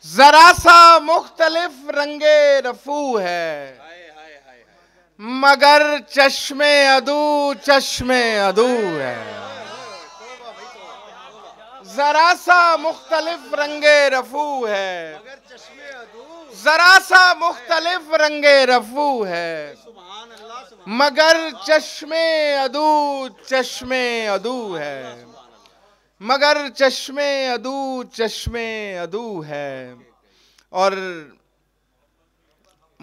જરાસા મુખતલફ રંગે રફૂ હૈ હાય હાય હાય હાય મગર ચશ્મે અધૂ ચશ્મે અધૂ હૈ જરાસા મુખતલફ રંગે રફૂ હૈ મગર ચશ્મે અધૂ જરાસા મુખતલફ રંગે રફૂ હૈ સુબાન અલ્લાહ સુબાન મગર ચશ્મે અધૂ ચશ્મે અધૂ હૈ मगर चश्मे अदू चश्मे अदू है और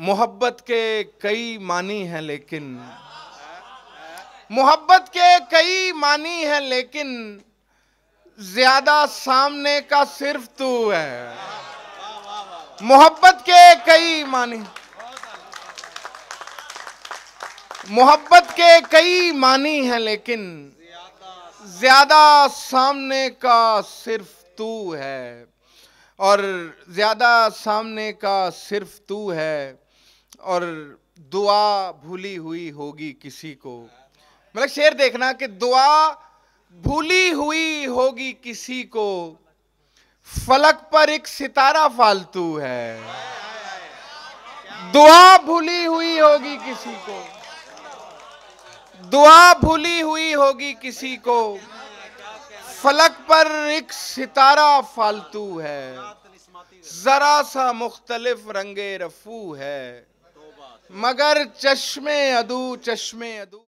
मोहब्बत के कई मानी हैं लेकिन मोहब्बत के कई मानी हैं लेकिन ज्यादा सामने का सिर्फ तू है मोहब्बत के कई मानी मोहब्बत के कई मानी हैं लेकिन ज्यादा सामने का सिर्फ तू है और ज्यादा सामने का सिर्फ तू है और दुआ भूली हुई होगी किसी को मतलब शेर देखना कि दुआ भूली हुई होगी किसी को फलक पर एक सितारा फालतू है दुआ भूली हुई होगी किसी को दुआ भूली हुई होगी किसी को फलक पर एक सितारा फालतू है जरा सा मुख्तलिफ रंगे रफू है मगर चश्मे अदू चश्मे अदू